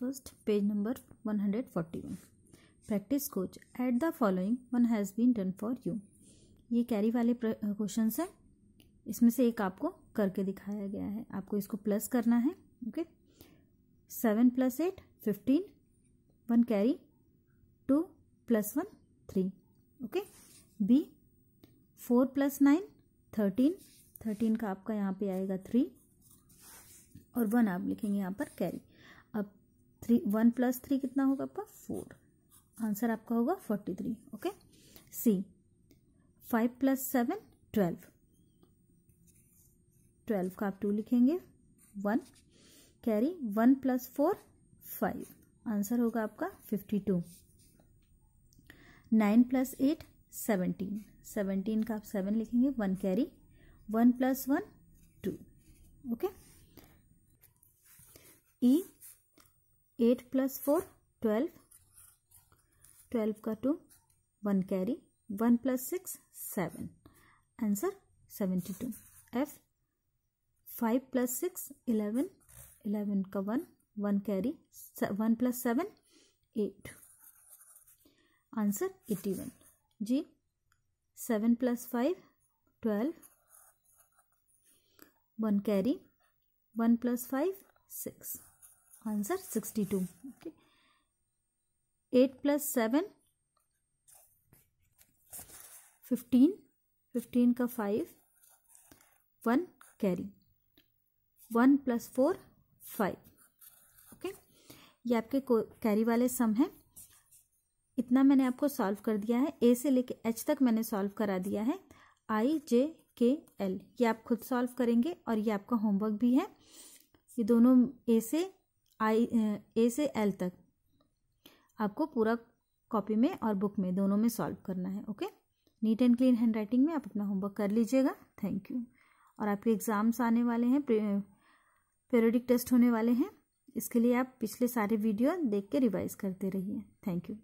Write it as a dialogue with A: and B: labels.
A: first page number one hundred forty one practice coach at the following one has been done for you ये carry वाले question हैं इसमें से एक आपको करके दिखाया गया है आपको इसको प्लस करना है okay seven plus eight fifteen one carry two plus one three okay B four plus nine thirteen thirteen का आपका यहाँ पे आएगा थ्री और वन आप लिखेंगे यहाँ पर carry three one plus three कितना होगा आपका फोर आंसर आपका होगा forty three okay C five plus seven twelve twelve का आप टू लिखेंगे one carry one plus four five answer होगा आपका fifty two nine plus eight seventeen seventeen का आप सेवन लिखेंगे one carry one plus one two okay E eight plus four twelve twelve का two one carry one plus six seven answer seventy two F five plus six eleven eleven का one one carry one plus seven eight answer eighty one जी seven plus five twelve one carry one plus five six answer sixty two okay eight plus seven fifteen fifteen का five one carry one plus four five okay ये आपके carry वाले सम हैं इतना मैंने आपको solve कर दिया है ए से लेके एच तक मैंने सॉल्व करा दिया है आई जे के एल ये आप खुद सॉल्व करेंगे और ये आपका होमवर्क भी है ये दोनों ए से आई ए से एल तक आपको पूरा कॉपी में और बुक में दोनों में सॉल्व करना है okay neat and clean handwriting में आप अपना होमवर्क कर लीजिएगा थैंक यू और आपके एग्ज़ाम्स आने वाले हैं पेरोडिक टेस्ट होने वाले हैं इसके लिए आप पिछले सारे वीडियो देख के रिवाइज़ करते रहिए थैंक यू